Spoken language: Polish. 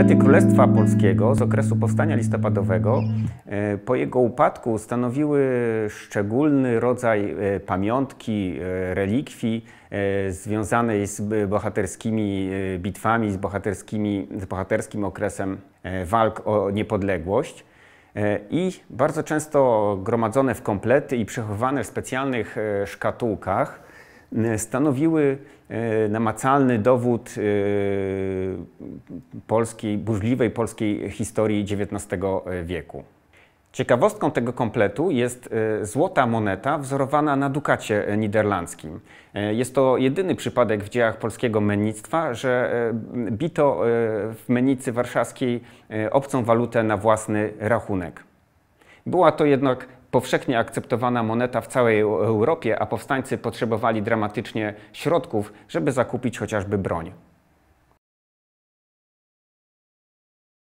Monety Królestwa Polskiego z okresu powstania listopadowego e, po jego upadku stanowiły szczególny rodzaj e, pamiątki, e, relikwii związanej z bohaterskimi bitwami, z, bohaterskimi, z bohaterskim okresem walk o niepodległość. I bardzo często gromadzone w komplety i przechowywane w specjalnych szkatułkach stanowiły namacalny dowód polskiej, burzliwej polskiej historii XIX wieku. Ciekawostką tego kompletu jest e, złota moneta wzorowana na dukacie niderlandzkim. E, jest to jedyny przypadek w dziejach polskiego mennictwa, że e, bito w mennicy warszawskiej obcą walutę na własny rachunek. Była to jednak powszechnie akceptowana moneta w całej Europie, a powstańcy potrzebowali dramatycznie środków, żeby zakupić chociażby broń.